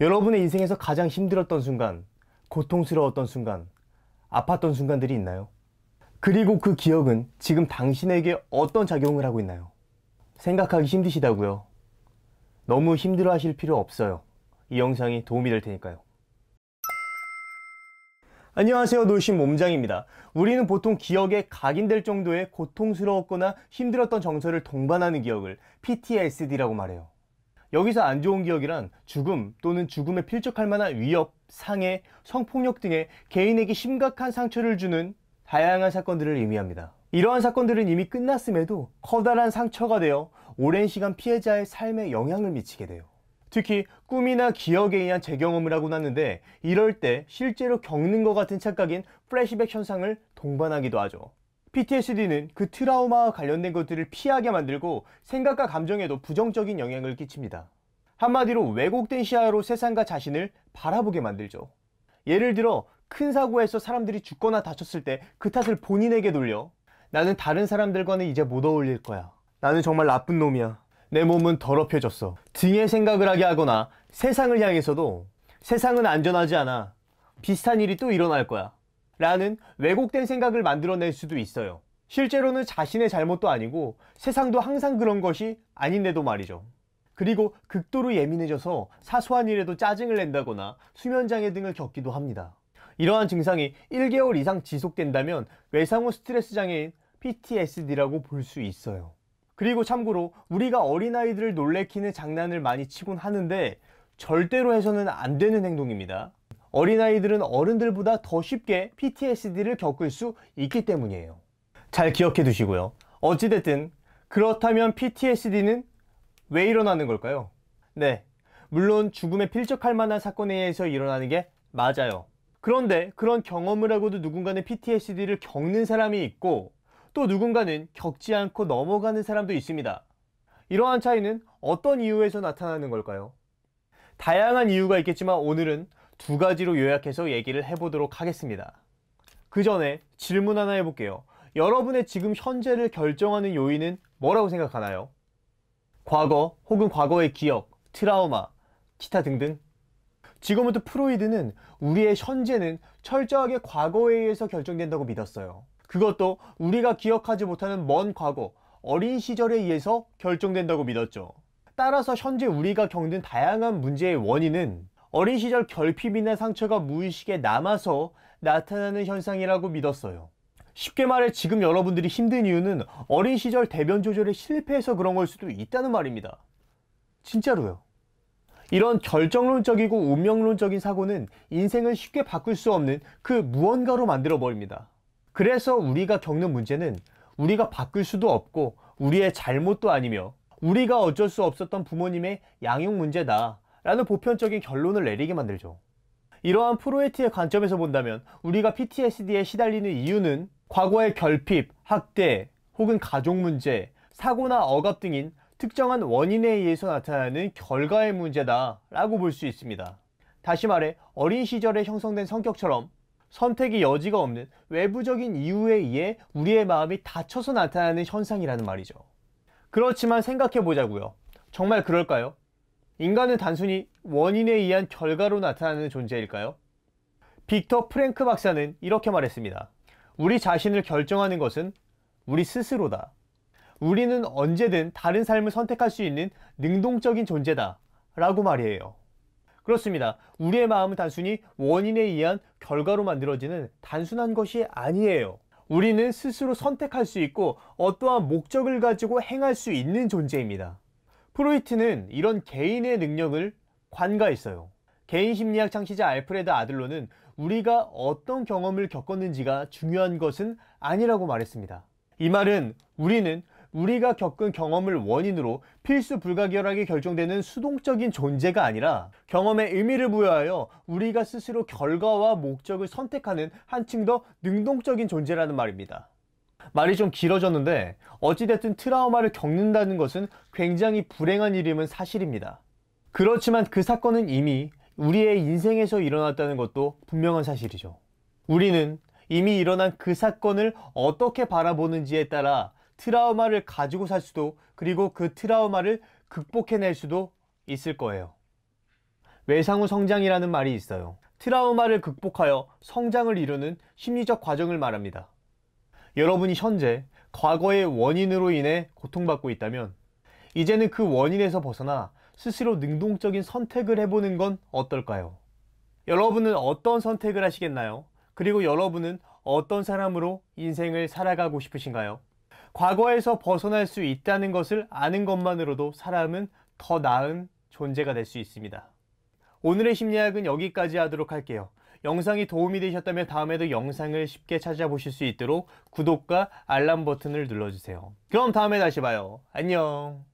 여러분의 인생에서 가장 힘들었던 순간, 고통스러웠던 순간, 아팠던 순간들이 있나요? 그리고 그 기억은 지금 당신에게 어떤 작용을 하고 있나요? 생각하기 힘드시다고요? 너무 힘들어 하실 필요 없어요. 이 영상이 도움이 될 테니까요. 안녕하세요 놀신 몸장입니다. 우리는 보통 기억에 각인될 정도의 고통스러웠거나 힘들었던 정서를 동반하는 기억을 PTSD라고 말해요. 여기서 안 좋은 기억이란 죽음 또는 죽음에 필적할 만한 위협, 상해, 성폭력 등의 개인에게 심각한 상처를 주는 다양한 사건들을 의미합니다. 이러한 사건들은 이미 끝났음에도 커다란 상처가 되어 오랜 시간 피해자의 삶에 영향을 미치게 돼요. 특히 꿈이나 기억에 의한 재경험을 하고 났는데 이럴 때 실제로 겪는 것 같은 착각인 플래시백 현상을 동반하기도 하죠. PTSD는 그 트라우마와 관련된 것들을 피하게 만들고 생각과 감정에도 부정적인 영향을 끼칩니다. 한마디로 왜곡된 시야로 세상과 자신을 바라보게 만들죠. 예를 들어 큰 사고에서 사람들이 죽거나 다쳤을 때 그 탓을 본인에게 돌려 나는 다른 사람들과는 이제 못 어울릴 거야. 나는 정말 나쁜 놈이야. 내 몸은 더럽혀졌어. 등의 생각을 하게 하거나 세상을 향해서도 세상은 안전하지 않아. 비슷한 일이 또 일어날 거야. 라는 왜곡된 생각을 만들어낼 수도 있어요. 실제로는 자신의 잘못도 아니고 세상도 항상 그런 것이 아닌데도 말이죠. 그리고 극도로 예민해져서 사소한 일에도 짜증을 낸다거나 수면장애 등을 겪기도 합니다. 이러한 증상이 1개월 이상 지속된다면 외상후 스트레스 장애인 PTSD라고 볼 수 있어요. 그리고 참고로 우리가 어린아이들을 놀래키는 장난을 많이 치곤 하는데 절대로 해서는 안 되는 행동입니다. 어린아이들은 어른들보다 더 쉽게 PTSD를 겪을 수 있기 때문이에요. 잘 기억해 두시고요. 어찌됐든 그렇다면 PTSD는 왜 일어나는 걸까요? 네, 물론 죽음에 필적할 만한 사건에 의해서 일어나는 게 맞아요. 그런데 그런 경험을 하고도 누군가는 PTSD를 겪는 사람이 있고 또 누군가는 겪지 않고 넘어가는 사람도 있습니다. 이러한 차이는 어떤 이유에서 나타나는 걸까요? 다양한 이유가 있겠지만 오늘은 두 가지로 요약해서 얘기를 해보도록 하겠습니다. 그 전에 질문 하나 해볼게요. 여러분의 지금 현재를 결정하는 요인은 뭐라고 생각하나요? 과거 혹은 과거의 기억, 트라우마, 기타 등등. 지금부터 프로이드는 우리의 현재는 철저하게 과거에 의해서 결정된다고 믿었어요. 그것도 우리가 기억하지 못하는 먼 과거, 어린 시절에 의해서 결정된다고 믿었죠. 따라서 현재 우리가 겪는 다양한 문제의 원인은 어린 시절 결핍이나 상처가 무의식에 남아서 나타나는 현상이라고 믿었어요. 쉽게 말해 지금 여러분들이 힘든 이유는 어린 시절 대변 조절에 실패해서 그런 걸 수도 있다는 말입니다. 진짜로요. 이런 결정론적이고 운명론적인 사고는 인생을 쉽게 바꿀 수 없는 그 무언가로 만들어버립니다. 그래서 우리가 겪는 문제는 우리가 바꿀 수도 없고 우리의 잘못도 아니며 우리가 어쩔 수 없었던 부모님의 양육 문제다 라는 보편적인 결론을 내리게 만들죠. 이러한 프로에티의 관점에서 본다면 우리가 PTSD에 시달리는 이유는 과거의 결핍, 학대, 혹은 가족 문제, 사고나 억압 등인 특정한 원인에 의해서 나타나는 결과의 문제다 라고 볼 수 있습니다. 다시 말해 어린 시절에 형성된 성격처럼 선택의 여지가 없는 외부적인 이유에 의해 우리의 마음이 다쳐서 나타나는 현상이라는 말이죠. 그렇지만 생각해 보자고요. 정말 그럴까요? 인간은 단순히 원인에 의한 결과로 나타나는 존재일까요? 빅터 프랭크 박사는 이렇게 말했습니다. 우리 자신을 결정하는 것은 우리 스스로다. 우리는 언제든 다른 삶을 선택할 수 있는 능동적인 존재다. 라고 말이에요. 그렇습니다. 우리의 마음은 단순히 원인에 의한 결과로 만들어지는 단순한 것이 아니에요. 우리는 스스로 선택할 수 있고 어떠한 목적을 가지고 행할 수 있는 존재입니다. 프로이트는 이런 개인의 능력을 관가했어요. 개인 심리학 창시자 알프레드 아들로는 우리가 어떤 경험을 겪었는지가 중요한 것은 아니라고 말했습니다. 이 말은 우리는 우리가 겪은 경험을 원인으로 필수 불가결하게 결정되는 수동적인 존재가 아니라 경험의 의미를 부여하여 우리가 스스로 결과와 목적을 선택하는 한층 더 능동적인 존재라는 말입니다. 말이 좀 길어졌는데 어찌됐든 트라우마를 겪는다는 것은 굉장히 불행한 일임은 사실입니다. 그렇지만 그 사건은 이미 우리의 인생에서 일어났다는 것도 분명한 사실이죠. 우리는 이미 일어난 그 사건을 어떻게 바라보는지에 따라 트라우마를 가지고 살 수도 그리고 그 트라우마를 극복해낼 수도 있을 거예요. 외상후 성장이라는 말이 있어요. 트라우마를 극복하여 성장을 이루는 심리적 과정을 말합니다. 여러분이 현재 과거의 원인으로 인해 고통받고 있다면 이제는 그 원인에서 벗어나 스스로 능동적인 선택을 해보는 건 어떨까요? 여러분은 어떤 선택을 하시겠나요? 그리고 여러분은 어떤 사람으로 인생을 살아가고 싶으신가요? 과거에서 벗어날 수 있다는 것을 아는 것만으로도 사람은 더 나은 존재가 될 수 있습니다. 오늘의 심리학은 여기까지 하도록 할게요. 영상이 도움이 되셨다면 다음에도 영상을 쉽게 찾아보실 수 있도록 구독과 알람 버튼을 눌러주세요. 그럼 다음에 다시 봐요. 안녕.